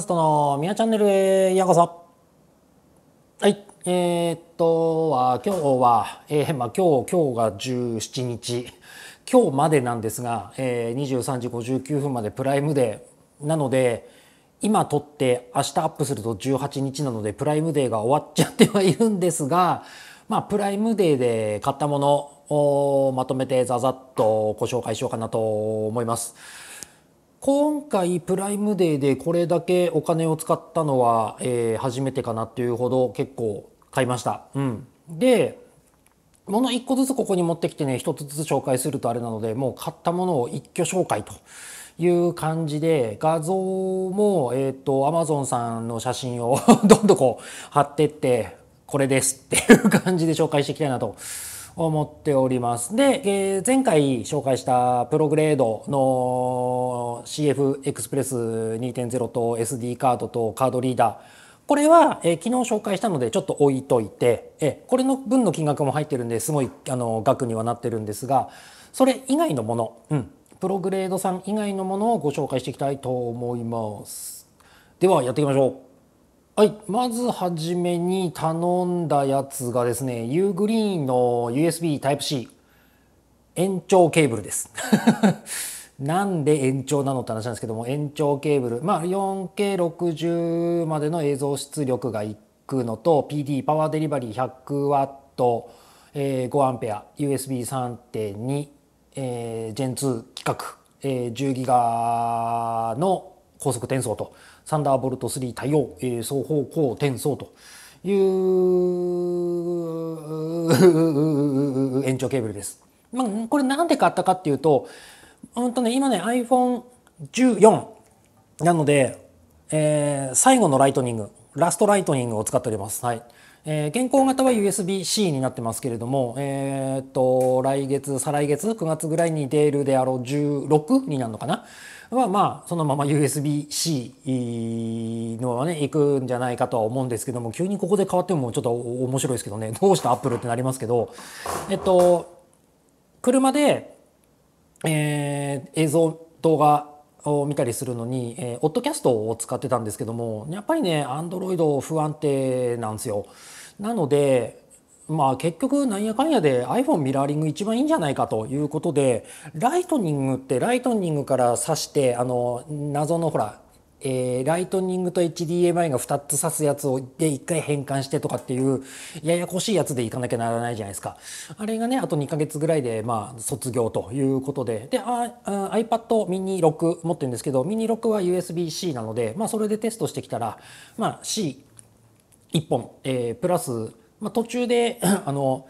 ストのみチャンネルへようこそ。はい、えー、っとは今日は、えー、まあ今日今日が17日、今日までなんですが、えー、23時59分までプライムデーなので。今撮って明日アップすると18日なのでプライムデーが終わっちゃってはいるんですがまあプライムデーで買ったものをまとめてざざっとご紹介しようかなと思います。今回プライムデーでこれだけお金を使ったのは、えー、初めてかなっていうほど結構買いました。うん、でもの1個ずつここに持ってきてね1つずつ紹介するとあれなのでもう買ったものを一挙紹介という感じで画像もえっ、ー、と Amazon さんの写真を どんどんこう貼ってってこれですっていう感じで紹介していきたいなと思っております。で、えー、前回紹介したプログレードの CF エクスプレス2.0と SD カードとカードリーダーこれは、えー、昨日紹介したのでちょっと置いといて、えー、これの分の金額も入ってるんですごいあの額にはなってるんですがそれ以外のもの、うん、プログレードさん以外のものをご紹介していきたいと思います。ではやっていきましょう。はい。まずはじめに頼んだやつがですね、ユーグリーンの USB Type-C 延長ケーブルです。なんで延長なのって話なんですけども、延長ケーブル。まあ、4K60 までの映像出力がいくのと、PD、パワーデリバリー 100W、5A、USB3.2、えー、Gen2 規格、えー、10ギガの高速転送と。サンダーボルト3対応、えー、双方向転送という 延長ケーブルです。まあ、これなんで買ったかっていうと、うんとね、今ね iPhone14 なので、えー、最後のライトニング、ラストライトニングを使っております。はい。えー、現行型は USB-C になってますけれども、えー、っと、来月、再来月、9月ぐらいに出るであろう16になるのかなはまあそのまま USB-C のままね行くんじゃないかとは思うんですけども急にここで変わってもちょっと面白いですけどねどうしたアップルってなりますけどえっと車で、えー、映像動画を見たりするのに、えー、オッドキャストを使ってたんですけどもやっぱりねアンドロイド不安定なんですよ。なのでまあ結局なんやかんやで iPhone ミラーリング一番いいんじゃないかということでライトニングってライトニングから挿してあの謎のほらえー、ライトニングと HDMI が2つ挿すやつをで1回変換してとかっていうややこしいやつでいかなきゃならないじゃないですかあれがねあと2ヶ月ぐらいでまあ卒業ということでであ iPad ミニ6持ってるんですけどミニ6は USB-C なのでまあそれでテストしてきたらまあ C1 本、えー、プラスまあ、途中で あの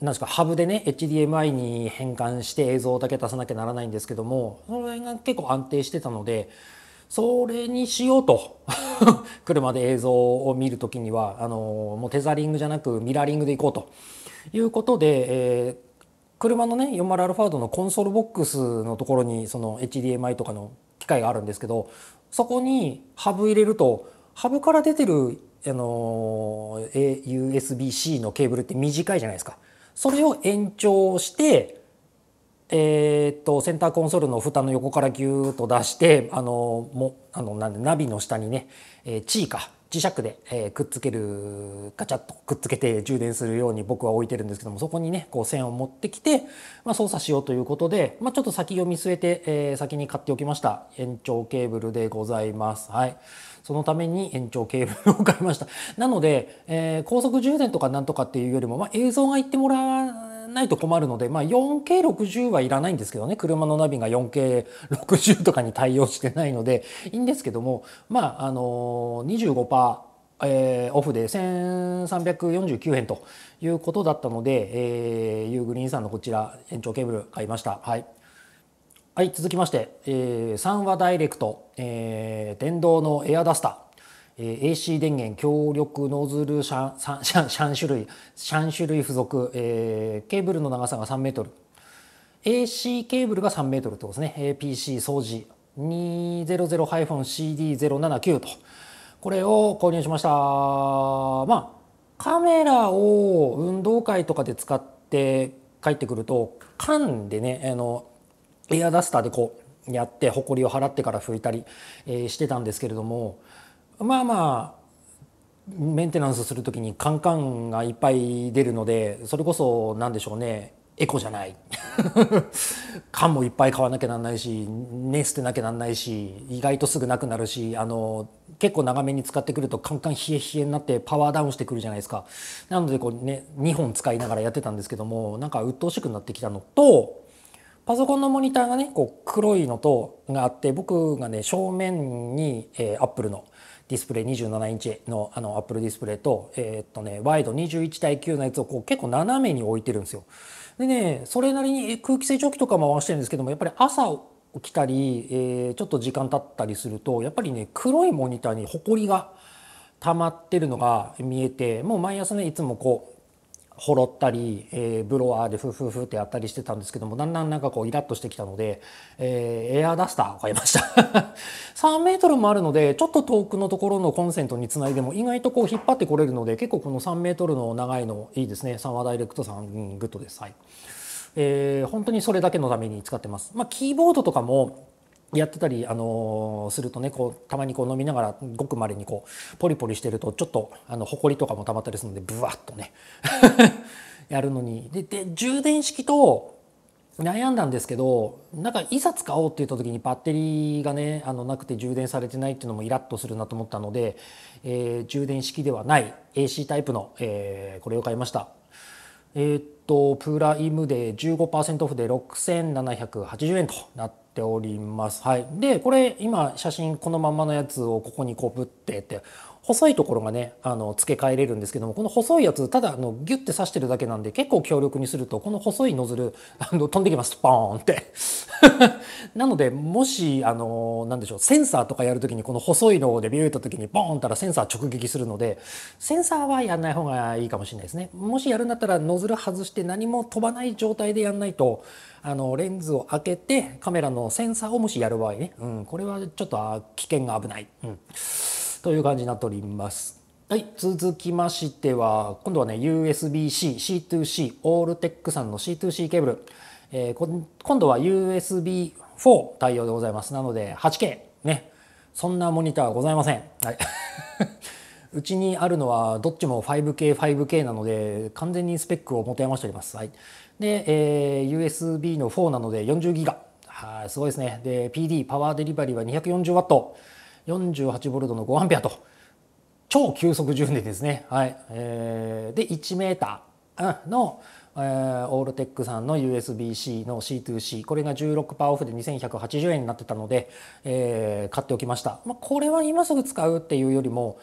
なんですかハブでね HDMI に変換して映像だけ出さなきゃならないんですけどもその辺が結構安定してたのでそれにしようと 車で映像を見る時にはあのもうテザリングじゃなくミラーリングでいこうということで、えー、車のね 40α のコンソールボックスのところにその HDMI とかの機械があるんですけどそこにハブ入れるとハブから出てるあの USB-C のケーブルって短いじゃないですかそれを延長してえー、っとセンターコンソールの蓋の横からギューッと出してあのもあのなんでナビの下にね、えー、チーか磁石で、えー、くっつけるガチャッとくっつけて充電するように僕は置いてるんですけどもそこにねこう線を持ってきて、まあ、操作しようということで、まあ、ちょっと先を見据えて、えー、先に買っておきました延長ケーブルでございます。はいそのために延長ケーブルを買いました。なので、えー、高速充電とかなんとかっていうよりも、まあ、映像がいってもらわないと困るので、まあ、4K60 はいらないんですけどね車のナビが 4K60 とかに対応してないのでいいんですけどもまああの25%。えー、オフで1349円ということだったので、えー、ユーグリーンさんのこちら延長ケーブル買いました。はいはい、続きまして、えー、三和ダイレクト、えー、電動のエアダスター、えー、AC 電源強力ノズルシャンシャンシャン種類シャン種類付属、えー、ケーブルの長さが3メートル AC ケーブルが3メートルってことですね APC 掃除 200-CD079 とこれを購入しましたまあカメラを運動会とかで使って帰ってくると缶でねあのエアダスターでこうやってほこりを払ってから拭いたり、えしてたんですけれどもまあまあメンテナンスする時にカンカンがいっぱい出るのでそれこそ何でしょうねエコじゃない 缶もいっぱい買わなきゃなんないしね捨てなきゃなんないし意外とすぐなくなるしあの結構長めに使ってくるとカンカン冷え冷えになってパワーダウンしてくるじゃないですかなのでこうね2本使いながらやってたんですけどもなんか鬱陶しくなってきたのとパソコンのモニターがねこう黒いのとがあって僕がね正面に、えー、Apple のディスプレイ27インチのあのアップルディスプレイと,、えー、っとね、ワイド21対9のやつをこう結構斜めに置いてるんですよ。でねそれなりに空気清浄機とか回してるんですけどもやっぱり朝起きたり、えー、ちょっと時間経ったりするとやっぱりね黒いモニターにホコリが溜まってるのが見えてもう毎朝ねいつもこうほろったり、えー、ブロワーでフフフってやったりしてたんですけどもだんだんなんかこうイラッとしてきたので、えー、エアダスターを買いました3 メートルもあるのでちょっと遠くのところのコンセントにつないでも意外とこう引っ張ってこれるので結構この3メートルの長いのいいですねサンワダイレクトさん、うん、グッドですはい、えー、本当にそれだけのために使ってますまあキーボードとかもやってたり、あのー、するとねこうたまにこう飲みながらごくまれにこうポリポリしてるとちょっとあの埃とかも溜まったりするのでブワッとね やるのにでで充電式と悩んだんですけどなんかいざ使おうって言った時にバッテリーがねあのなくて充電されてないっていうのもイラッとするなと思ったので、えー、充電式ではない AC タイプの、えー、これを買いました。えー、っとプライムで15%オフで6780円となっております。はい、でこれ今写真このままのやつをここにこぶってって細いところがねあの付け替えれるんですけどもこの細いやつただあのギュッて刺してるだけなんで結構強力にするとこの細いノズルあの飛んできますポーンって なのでもしあのなんでしょうセンサーとかやるときにこの細いのでビューった時にボーンったらセンサー直撃するのでセンサーはやんない方がいいかもしれないですねもしやるんだったらノズル外して何も飛ばない状態でやんないとあのレンズを開けてカメラのセンサーをもしやる場合ね、うん、これはちょっと危険が危ない、うんという感じになっております。はい、続きましては、今度はね、USB-C、C2C、オールテックさんの C2C ケーブル。えー、今度は USB4 対応でございます。なので、8K。ね。そんなモニターはございません。はい。うちにあるのはどっちも 5K、5K なので、完全にスペックを持て余しております。はい。で、えー、USB の4なので40ギガ。はい、すごいですね。で、PD、パワーデリバリーは 240W。48ボルトの5アンペアと超急速充電ですね。はいえー、で1メーターの、えー、オールテックさんの USB-C の C2C これが16%オフで2180円になってたので、えー、買っておきました、まあ、これは今すぐ使うっていうよりも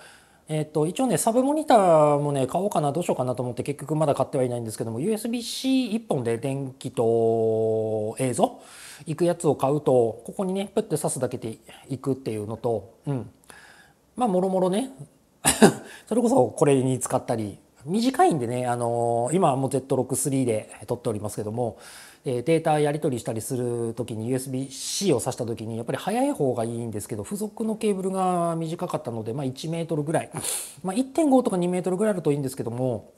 えっ、と、一応ね、サブモニターもね、買おうかな、どうしようかなと思って、結局まだ買ってはいないんですけども、USB-C1 本で電気と映像行くやつを買うと、ここにね、プッて刺すだけでいくっていうのと、うん。まあ、もろもろね、それこそこれに使ったり、短いんでね、あのー、今はもう Z63 で撮っておりますけども、えデータやり取りしたりする時に USB-C を挿した時にやっぱり速い方がいいんですけど付属のケーブルが短かったので、まあ、1 m ぐらい、まあ、1.5とか2 m ぐらいあるといいんですけども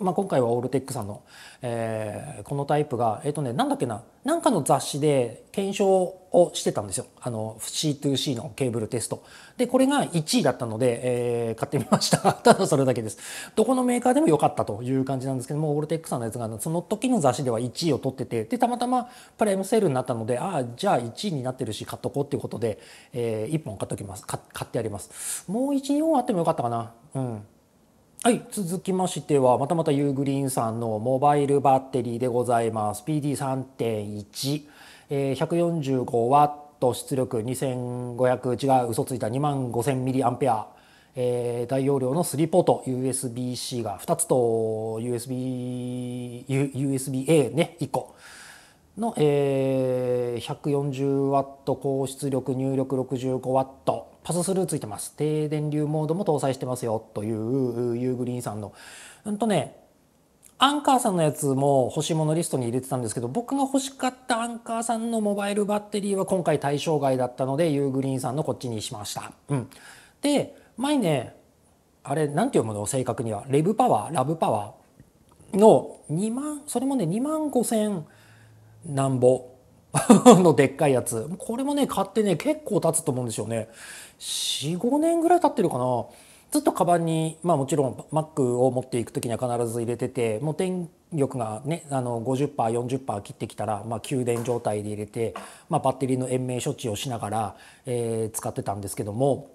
まあ、今回はオールテックさんの、えー、このタイプが、えっ、ー、とね、なんだっけな、なんかの雑誌で検証をしてたんですよ。あの、C2C のケーブルテスト。で、これが1位だったので、えー、買ってみました。ただそれだけです。どこのメーカーでも良かったという感じなんですけども、オールテックさんのやつが、その時の雑誌では1位を取ってて、で、たまたまプライムセールになったので、ああ、じゃあ1位になってるし、買っとこうっていうことで、えー、1本買っておきます。買ってあります。もう1、2本あってもよかったかな。うん。はい、続きましてはまたまたユーグリーンさんのモバイルバッテリーでございます PD3.1、145W 出力2500違う嘘ついた 25000mAh、えー、大容量の3ポート USB-C が2つと USB-A ね1個の、えー、140ワット高出力入力65ワットパススルーついてます低電流モードも搭載してますよというユーグリーンさんのうんとねアンカーさんのやつも欲しいものリストに入れてたんですけど僕が欲しかったアンカーさんのモバイルバッテリーは今回対象外だったのでユーグリーンさんのこっちにしました。うん、で前ねあれ何て読むの正確にはレブパワーラブパワーの2万それもね2万5 0 0 0なんぼ のでっかいやつこれもね買ってね結構経つと思うんですよね45年ぐらい経ってるかなずっとカバンにまあもちろん Mac を持っていく時には必ず入れててもう電力がねあの 50%40% 切ってきたら、まあ、給電状態で入れて、まあ、バッテリーの延命処置をしながら、えー、使ってたんですけども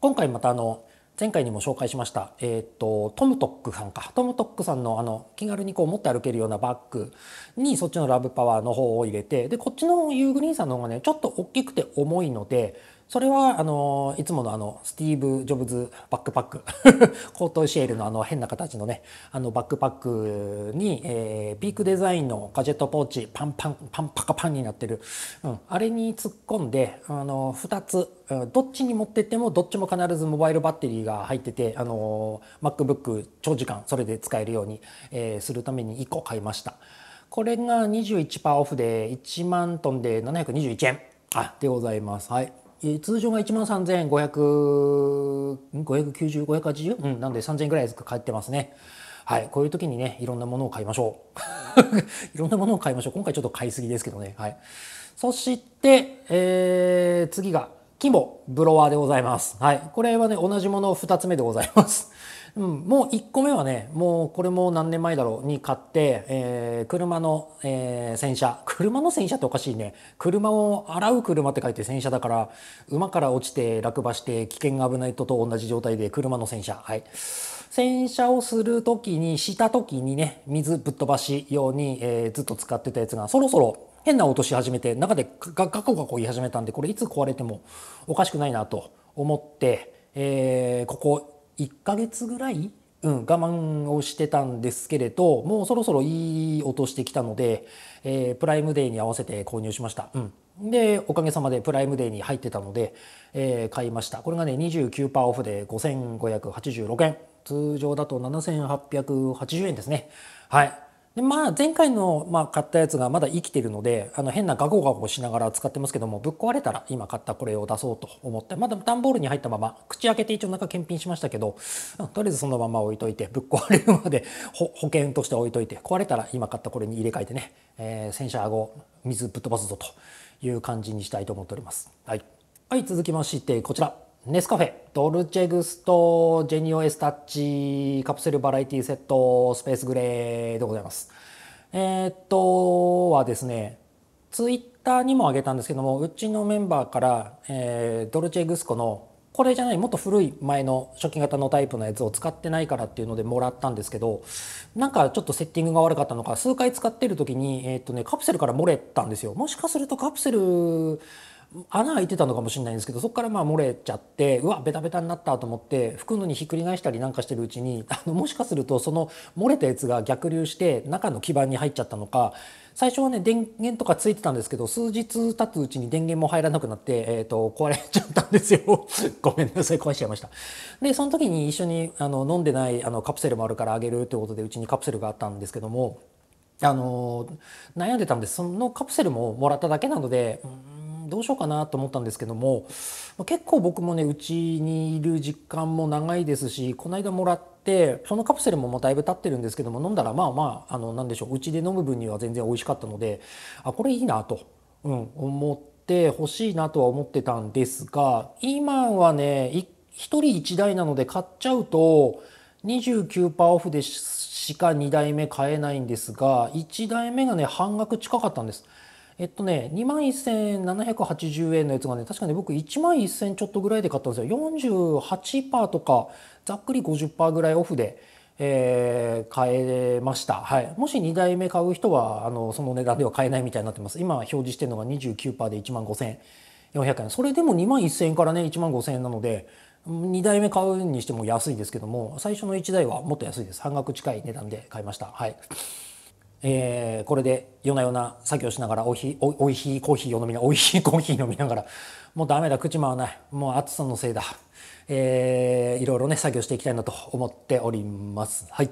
今回またあの前回にも紹介しました、えーと、トムトックさんかトムトックさんのあの気軽にこう持って歩けるようなバッグにそっちのラブパワーの方を入れてでこっちのユーグリーンさんの方がねちょっと大きくて重いのでそれはあのいつものあのスティーブ・ジョブズバックパック コートシェールのあの変な形のねあのバックパックに、えー、ピークデザインのガジェットポーチパンパンパンパカパンになってる、うん、あれに突っ込んであの2つどっちに持ってってもどっちも必ずモバイルバッテリーが入っててあの MacBook 長時間それで使えるように、えー、するために1個買いました。これが21%オフで1万トンで721円あでございます。はいえ通常が1万3500、590、580? うん、なんで3000円ぐらい買ってますね。はい、こういう時にね、いろんなものを買いましょう。いろんなものを買いましょう。今回ちょっと買いすぎですけどね。はい。そして、えー、次が、キモブロワーでございます。はい。これはね、同じもの2つ目でございます。うん、もう1個目はねもうこれも何年前だろうに買って、えー、車の、えー、洗車 車の洗車っておかしいね車を洗う車って書いて洗車だから馬から落ちて落馬して危険が危ないとと同じ状態で車の洗車はい洗車をする時にした時にね水ぶっ飛ばし用に、えー、ずっと使ってたやつがそろそろ変な音し始めて中でガコガコ言い始めたんでこれいつ壊れてもおかしくないなと思って、えー、ここ1ヶ月ぐらい、うん、我慢をしてたんですけれどもうそろそろいい音してきたので、えー、プライムデーに合わせて購入しました。うんでおかげさまでプライムデーに入ってたので、えー、買いましたこれがね29%オフで5586円通常だと7880円ですねはいでまあ、前回の、まあ、買ったやつがまだ生きてるのであの変なガゴガゴしながら使ってますけどもぶっ壊れたら今買ったこれを出そうと思ってまだ段ボールに入ったまま口開けて一応中検品しましたけど、とりあえずそのまま置いといてぶっ壊れるまで保険として置いといて壊れたら今買ったこれに入れ替えてね、えー、洗車顎水ぶっ飛ばすぞという感じにしたいと思っております。はい、はい、続きましてこちらネスカフェ、ドルチェグスト、ジェニオエスタッチ、カプセルバラエティセット、スペースグレーでございます。えー、っと、はですね、ツイッターにもあげたんですけども、うちのメンバーから、えー、ドルチェグスコのこれじゃないもっと古い前の初期型のタイプのやつを使ってないからっていうのでもらったんですけどなんかちょっとセッティングが悪かったのか数回使ってる時に、えーとね、カプセルから漏れたんですよもしかするとカプセル穴開いてたのかもしれないんですけどそこからまあ漏れちゃってうわベタベタになったと思って拭くのにひっくり返したりなんかしてるうちに あのもしかするとその漏れたやつが逆流して中の基板に入っちゃったのか最初はね電源とかついてたんですけど数日経つうちに電源も入らなくなって、えーと、壊れちゃったんですよ ごめんなさい壊しちゃいましたでその時に一緒にあの飲んでないあのカプセルもあるからあげるってことでうちにカプセルがあったんですけどもあの悩んでたんですそのカプセルももらっただけなのでどうしようかなと思ったんですけども結構僕もねうちにいる実感も長いですしこの間もらってそのカプセルももうだいぶ経ってるんですけども飲んだらまあまああの何でしょううちで飲む分には全然美味しかったのであこれいいなと、うん、思って欲しいなとは思ってたんですが今はね1人1台なので買っちゃうと29%オフでしか2台目買えないんですが1台目がね半額近かったんです。えっとね、2万1780円のやつがね、確かね、僕1万1000ちょっとぐらいで買ったんですよ。48%とか、ざっくり50%ぐらいオフで、えー、買えました。はい。もし2台目買う人は、あの、その値段では買えないみたいになってます。今表示してるのが29%で1万5400円。それでも2万1000円からね、1万5000円なので、2台目買うにしても安いですけども、最初の1台はもっと安いです。半額近い値段で買いました。はい。えー、これで夜な夜な作業しながらおいひおいいコーヒーを飲みながらおいしいコーヒー飲みながらもうダメだ口回らないもう暑さのせいだ、えー、いろいろね作業していきたいなと思っておりますはい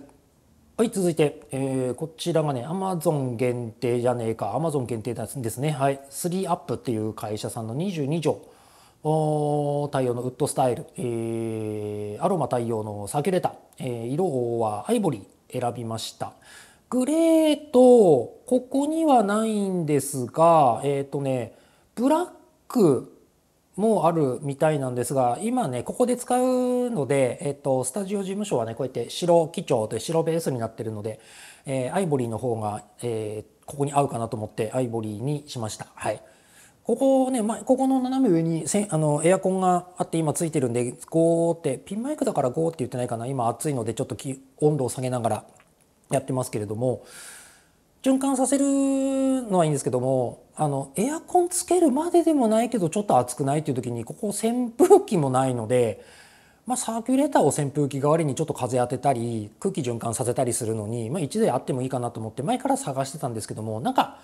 はい続いて、えー、こちらがねアマゾン限定じゃねえかアマゾン限定ですねはい3アップっていう会社さんの22お対応のウッドスタイル、えー、アロマ対応のサキュレーター、えー、色はアイボリー選びましたグレーとここにはないんですがえっ、ー、とねブラックもあるみたいなんですが今ねここで使うので、えっと、スタジオ事務所はねこうやって白基調で白ベースになってるので、えー、アイボリーの方が、えー、ここに合うかなと思ってアイボリーにしました。はいここね、ま、ここの斜め上にせあのエアコンがあって今ついてるんでゴーってピンマイクだからゴーって言ってないかな今暑いのでちょっと温度を下げながらやってますけれども循環させるのはいいんですけどもあのエアコンつけるまででもないけどちょっと暑くないっていう時にここ扇風機もないので、まあ、サーキュレーターを扇風機代わりにちょっと風当てたり空気循環させたりするのに、まあ、1台あってもいいかなと思って前から探してたんですけどもなんか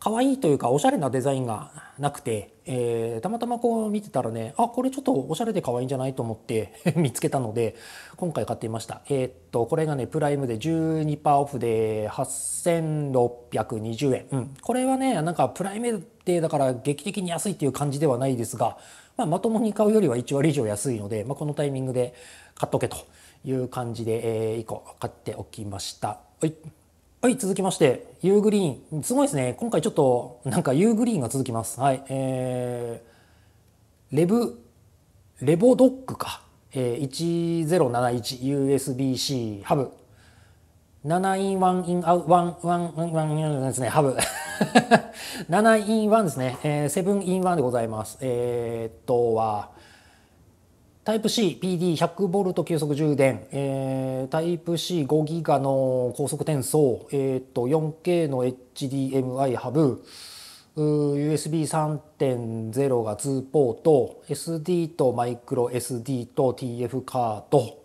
可愛いというかおしゃれなデザインがなくて、えー、たまたまこう見てたらねあこれちょっとおしゃれで可愛いんじゃないと思って 見つけたので今回買ってみましたえー、っとこれがねプライムで12%オフで8620円、うん、これはねなんかプライムでだから劇的に安いっていう感じではないですが、まあ、まともに買うよりは1割以上安いので、まあ、このタイミングで買っとけという感じで、えー、買っておきましたはいはい、続きまして、ユーグリーン。すごいですね。今回ちょっと、なんかユーグリーンが続きます。はい、えー、レブ、レボドックか。えー、1071USB-C ハブ。7 in 1 in out 1 1 1 1ですね、ハブ。7 in 1ですね。えー、7 in 1でございます。えー、っとは、タイプ C、PD100 ボルト急速充電、えー、タイプ C5 ギガの高速転送、えー、と 4K の HDMI ハブ、USB3.0 が2ポート、SD とマイクロ SD と TF カード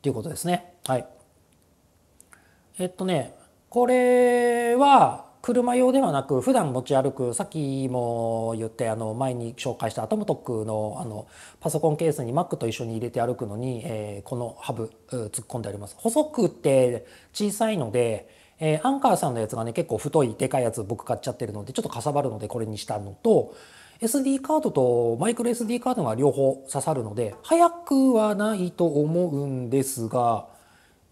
ということですね。はい。えっとね、これは車用ではなく普段持ち歩くさっきも言ってあの前に紹介したアトムトックのあのパソコンケースに Mac と一緒に入れて歩くのに、えこのハブ突っ込んであります細くって小さいので、えアンカーさんのやつがね結構太いでかいやつ僕買っちゃってるのでちょっとかさばるのでこれにしたのと SD カードとマイクロ SD カードが両方刺さるので早くはないと思うんですが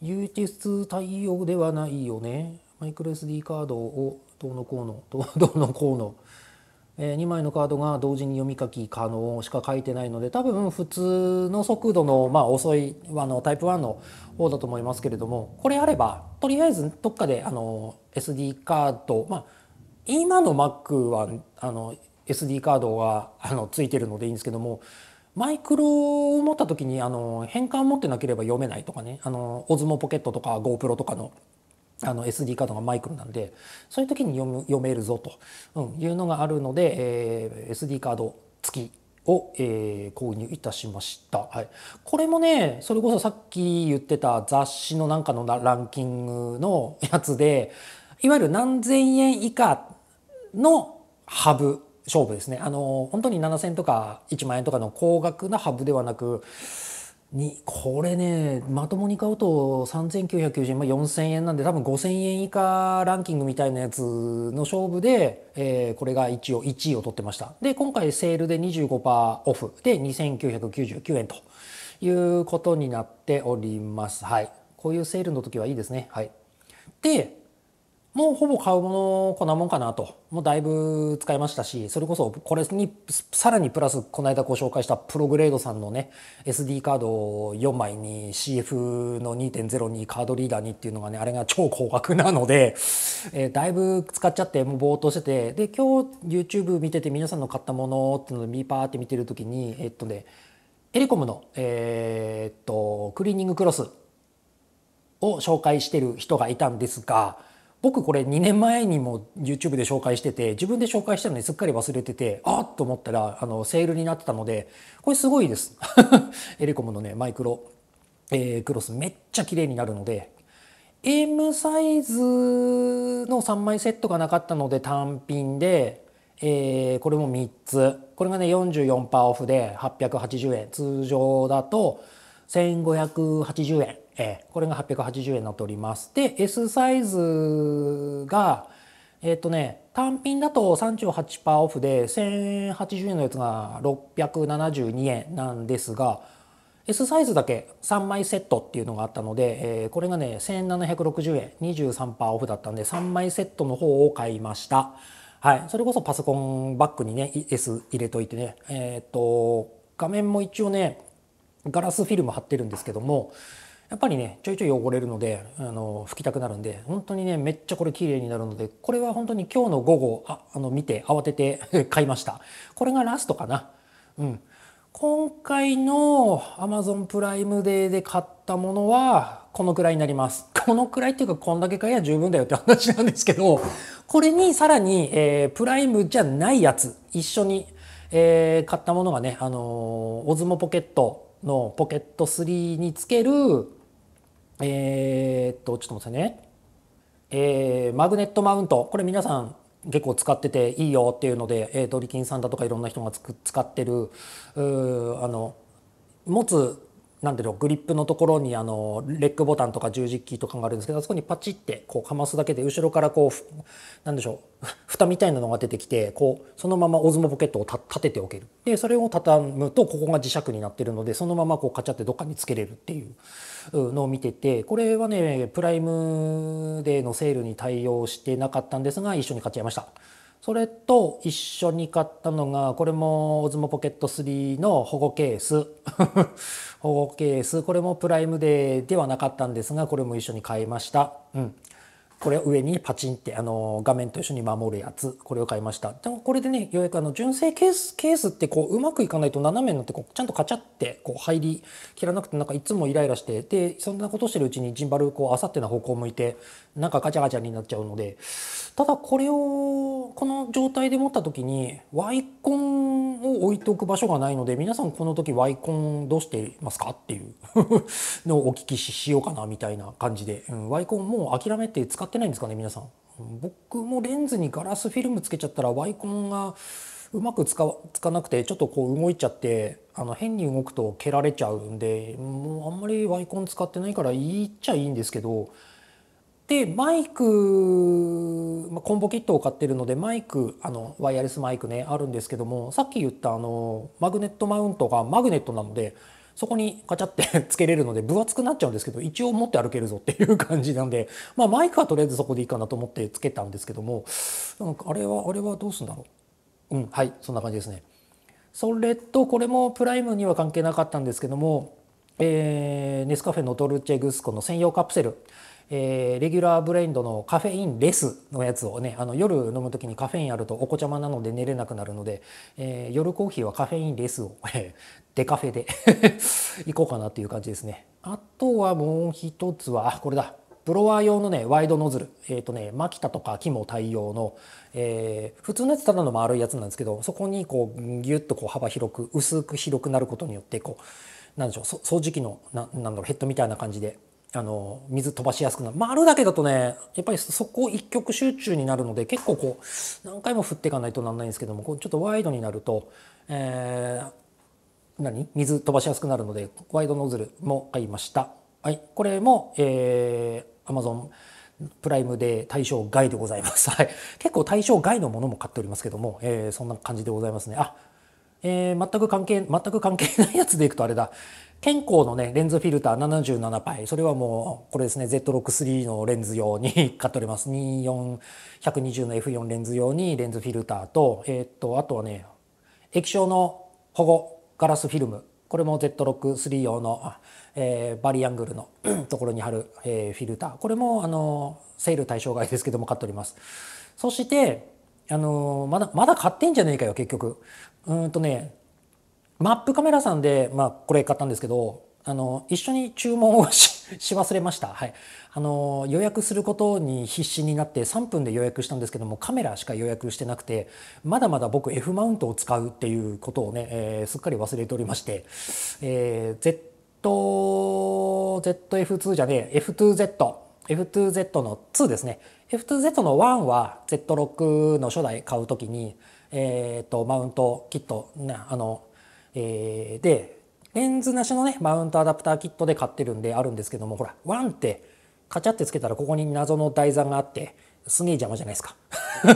UHS 対応ではないよねマイクロ SD カードをどうのこうのどうのこうの、えー、2枚のカードが同時に読み書き可能しか書いてないので多分普通の速度の、まあ、遅いあのタイプ1の方だと思いますけれどもこれあればとりあえずどっかであの SD カードまあ今の Mac はあの SD カードがあのついてるのでいいんですけどもマイクロを持った時にあの変換持ってなければ読めないとかねあのオズモポケットとか GoPro とかのあの SD カードがマイクロなんでそういう時に読む読めるぞというのがあるので、えー、SD カード付きを、えー、購入いたしました、はい、これもねそれこそさっき言ってた雑誌のなんかのランキングのやつでいわゆる何千円以下のハブ勝負ですねあの本当に7,000とか1万円とかの高額なハブではなくにこれねまともに買うと3990円、まあ、4000円なんで多分5000円以下ランキングみたいなやつの勝負で、えー、これが一応1位を取ってましたで今回セールで25%オフで2999円ということになっておりますはいこういうセールの時はいいですねはいでもうほぼ買うものこんなもんかなともうだいぶ使いましたしそれこそこれにさらにプラスこの間ご紹介したプログレードさんのね SD カードを4枚に CF の2.0にカードリーダーにっていうのがねあれが超高額なので、えー、だいぶ使っちゃってもうぼーっとしててで今日 YouTube 見てて皆さんの買ったものっていうのでビーパーって見てる時にえっとねエレコムの、えー、っとクリーニングクロスを紹介してる人がいたんですが僕これ2年前にも YouTube で紹介してて自分で紹介したのにすっかり忘れててあっと思ったらあのセールになってたのでこれすごいです エレコムのねマイクロ、えー、クロスめっちゃ綺麗になるので M サイズの3枚セットがなかったので単品で、えー、これも3つこれがね44%オフで880円通常だと1580円えー、これが880円になっております。で、S サイズが、えっ、ー、とね、単品だと38%オフで、1080円のやつが672円なんですが、S サイズだけ3枚セットっていうのがあったので、えー、これがね、1760円、23%オフだったんで、3枚セットの方を買いました。はい。それこそパソコンバッグにね、S 入れといてね、えっ、ー、と、画面も一応ね、ガラスフィルム貼ってるんですけども、やっぱりねちょいちょい汚れるのであの拭きたくなるんで本当にねめっちゃこれ綺麗になるのでこれは本当に今日の午後ああの見て慌てて 買いましたこれがラストかなうん今回の Amazon プライムデーで買ったものはこのくらいになります。このくらいっていうかこんだけ買えば十分だよって話なんですけど、これにさらに、えー、プライムじゃないやつ、一緒に、えー、買ったものがね、あのー、オズモポケットのポケット3につけるえー、っとちょっと待ってね、えー、マグネットマウントこれ皆さん結構使ってていいよっていうので、えー、ドリキンさんだとかいろんな人が使ってるあの持つなんでろグリップのところにあのレックボタンとか十字キーとかがあるんですけどあそこにパチってこうかますだけで後ろからこうなんでしょう 蓋みたいなのが出てきてこうそのままオズモポケットを立てておけるでそれを畳むとここが磁石になってるのでそのままこうカチャってどっかにつけれるっていうのを見ててこれはねプライムデーのセールに対応してなかったんですが一緒に買っちゃいました。それと一緒に買ったのが、これもオズモポケット3の保護ケース。保護ケース。これもプライムデーではなかったんですが、これも一緒に買いました。うん。これ上にパチンってあの画面と一緒に守るやつこれを買いましたでもこれでねようやくあの純正ケースケースってこううまくいかないと斜めになってこうちゃんとカチャってこう入りきらなくてなんかいつもイライラしてでそんなことしてるうちにジンバルこうあさっての方向を向いてなんかガチャガチャになっちゃうのでただこれをこの状態で持った時にワイコンを置いておく場所がないので皆さんこの時ワイコンどうしてますかっていうのをお聞きしようかなみたいな感じで、うん、ワイコンもう諦めて使ってってないんですかね皆さん。僕もレンズにガラスフィルムつけちゃったらワイコンがうまくつかつかなくてちょっとこう動いちゃってあの変に動くと蹴られちゃうんでもうあんまりワイコン使ってないから言っちゃいいんですけどでマイク、まあ、コンボキットを買ってるのでマイクあのワイヤレスマイクねあるんですけどもさっき言ったあのマグネットマウントがマグネットなのでそこにガチャってつけれるので分厚くなっちゃうんですけど一応持って歩けるぞっていう感じなんで、まあ、マイクはとりあえずそこでいいかなと思ってつけたんですけどもなんかあれはあれはどうすんだろううんはいそんな感じですね。それとこれもプライムには関係なかったんですけども、えネスカフェのドルチェグスコの専用カプセルえー、レギュラーブレンドのカフェインレスのやつをねあの夜飲む時にカフェインあるとお子ちゃまなので寝れなくなるので、えー、夜コーヒーはカフェインレスを デカフェで 行こうかなっていう感じですねあとはもう一つはあこれだブロワー用のね、ワイドノズル。えっ、ー、とね、マキタとかキモ対応の、えー、普通のやつただの丸いやつなんですけど、そこにこう、ぎゅっとこう幅広く、薄く広くなることによって、こう、なんでしょう、掃除機の、ななんだろう、ヘッドみたいな感じで、あの水飛ばしやすくなる、まあ、あるだけだとねやっぱりそこ一極集中になるので結構こう何回も振っていかないとなんないんですけどもこうちょっとワイドになると、えー、何水飛ばしやすくなるのでワイドノズルも買いました。はい、これも、えー、Amazon プライムで対象外でございます。はい、結構対象外のものも買っておりますけども、えー、そんな感じでございますね。あえー、全く関係、全く関係ないやつでいくとあれだ。健康のね、レンズフィルター77杯。それはもう、これですね、Z63 のレンズ用に 買っております。24、120の F4 レンズ用にレンズフィルターと、えー、っと、あとはね、液晶の保護ガラスフィルム。これも Z63 用の、えー、バリアングルの ところに貼る、えー、フィルター。これも、あの、セール対象外ですけども買っております。そして、あのまだ、まだ買ってんじゃねえかよ、結局。うんとね、マップカメラさんで、まあ、これ買ったんですけど、あの、一緒に注文をし 忘れました。はい。あの、予約することに必死になって3分で予約したんですけども、カメラしか予約してなくて、まだまだ僕 F マウントを使うっていうことをね、えー、すっかり忘れておりまして、えー、Z、ZF2 じゃねえ、F2Z、F2Z の2ですね。F2Z の1は Z6 の初代買うときに、えっ、ー、と、マウントキット、ね、あの、えー、でレンズなしのねマウントアダプターキットで買ってるんであるんですけどもほら1ってカチャってつけたらここに謎の台座があってすげえ邪魔じゃないですか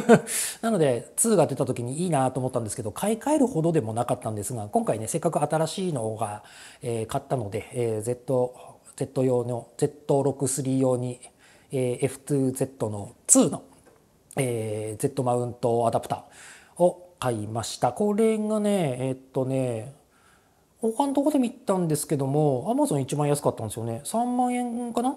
なので2が出た時にいいなと思ったんですけど買い替えるほどでもなかったんですが今回ねせっかく新しいのが、えー、買ったので、えー、Z, Z 用の Z63 用に、えー、F2Z の2の、えー、Z マウントアダプター買いましたこれがねえっとね他のとこで見たんですけどもアマゾン一番安かったんですよね3万円かな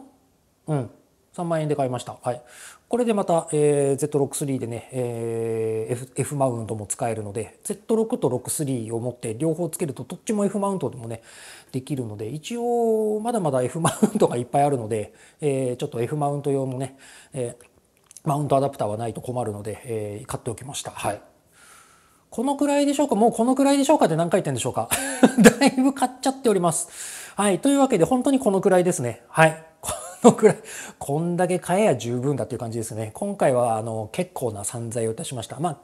うん3万円で買いました。はい。これでまた、えー、Z63 でね、えー、F, F マウントも使えるので、Z6 と63を持って両方つけるとどっちも F マウントでもね、できるので、一応まだまだ F マウントがいっぱいあるので、えー、ちょっと F マウント用のね、えー、マウントアダプターはないと困るので、えー、買っておきました。はい。このくらいでしょうかもうこのくらいでしょうかって何回言ってんでしょうか だいぶ買っちゃっております。はい。というわけで、本当にこのくらいですね。はい。このくらい。こんだけ買えや十分だっていう感じですね。今回は、あの、結構な散財をいたしました。まあ、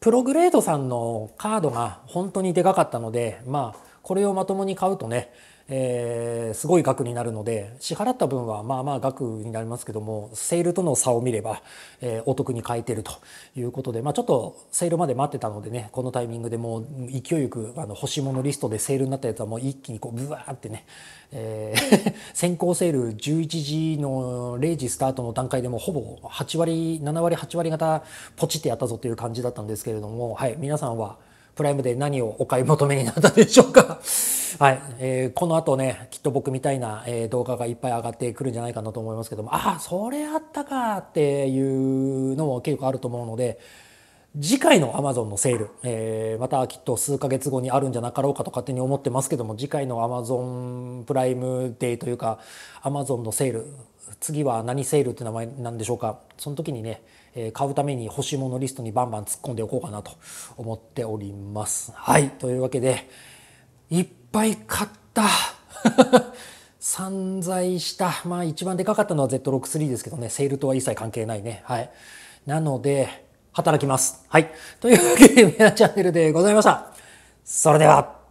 プログレードさんのカードが本当にでかかったので、まあ、これをまともに買うとね、えー、すごい額になるので支払った分はまあまあ額になりますけどもセールとの差を見れば、えー、お得に買えてるということで、まあ、ちょっとセールまで待ってたのでねこのタイミングでもう勢いよくあの欲しいものリストでセールになったやつはもう一気にこうブワーってね、えー、先行セール11時の0時スタートの段階でもほぼ8割7割8割方ポチってやったぞという感じだったんですけれども、はい、皆さんは。プライムで何をお買い求めになったでしょうか はい、えー、この後ね、きっと僕みたいな、えー、動画がいっぱい上がってくるんじゃないかなと思いますけども、ああ、それあったかっていうのも結構あると思うので、次回の Amazon のセール、えー、またきっと数ヶ月後にあるんじゃなかろうかと勝手に思ってますけども、次回の Amazon プライムデーというか、Amazon のセール、次は何セールって名前なんでしょうか。その時にね、買うために欲しいものリストにバンバン突っ込んでおこうかなと思っております。はいというわけでいっぱい買った 散財したまあ一番でかかったのは Z63 ですけどねセールとは一切関係ないねはいなので働きますはいというわけでメアチャンネルでございましたそれでは